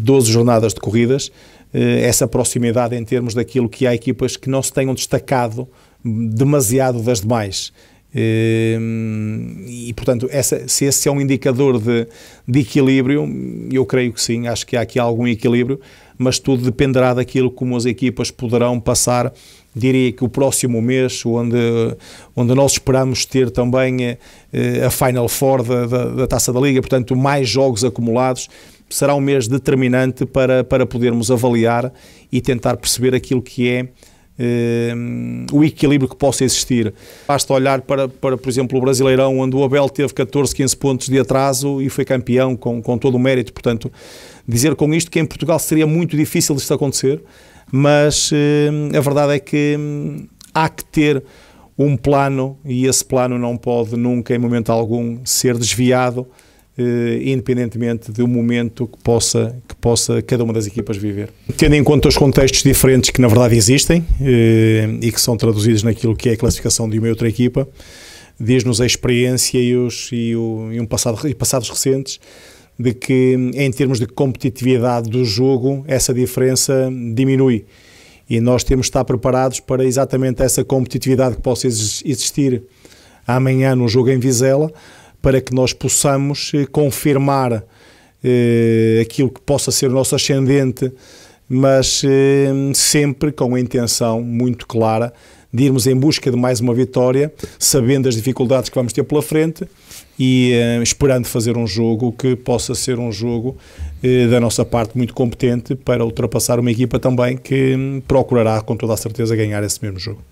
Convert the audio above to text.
12 jornadas de corridas, eh, essa proximidade em termos daquilo que há equipas que não se tenham destacado demasiado das demais. Eh, e, portanto, essa, se esse é um indicador de, de equilíbrio, eu creio que sim, acho que há aqui algum equilíbrio, mas tudo dependerá daquilo como as equipas poderão passar diria que o próximo mês, onde, onde nós esperamos ter também a, eh, a Final Four da, da, da, Taça da Liga, portanto, mais jogos acumulados, será um mês determinante para, para podermos avaliar e tentar perceber aquilo que é eh, o equilíbrio que possa existir. Basta olhar para, para, por exemplo, o Brasileirão, onde o Abel teve 14, 15 pontos de atraso e foi campeão com, com todo o mérito. Portanto, dizer com isto que em Portugal seria muito difícil isto acontecer, mas eh, a verdade é que hum, há que ter um plano e esse plano não pode nunca, em momento algum, ser desviado eh, independentemente do momento que possa, que possa cada uma das equipas viver. Tendo em conta os contextos diferentes que na verdade existem eh, e que são traduzidos naquilo que é a classificação de uma e outra equipa, diz-nos a experiência e, os, e, o, e um passado, e passados recentes de que em termos de competitividade do jogo essa diferença diminui e nós temos de estar preparados para exatamente essa competitividade que possa existir amanhã no jogo em Vizela, para que nós possamos eh, confirmar eh, aquilo que possa ser o nosso ascendente, mas eh, sempre com a intenção muito clara de irmos em busca de mais uma vitória, sabendo as dificuldades que vamos ter pela frente e esperando fazer um jogo que possa ser um jogo da nossa parte muito competente para ultrapassar uma equipa também que hum, procurará com toda a certeza ganhar esse mesmo jogo.